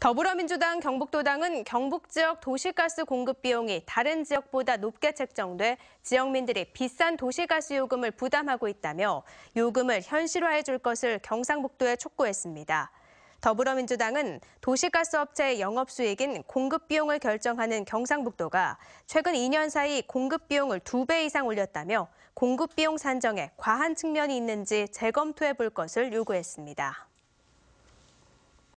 더불어민주당 경북도당은 경북 지역 도시가스 공급 비용이 다른 지역보다 높게 책정돼 지역민들이 비싼 도시가스 요금을 부담하고 있다며 요금을 현실화해 줄 것을 경상북도에 촉구했습니다. 더불어민주당은 도시가스 업체의 영업 수익인 공급 비용을 결정하는 경상북도가 최근 2년 사이 공급 비용을 두 배 이상 올렸다며 공급 비용 산정에 과한 측면이 있는지 재검토해 볼 것을 요구했습니다.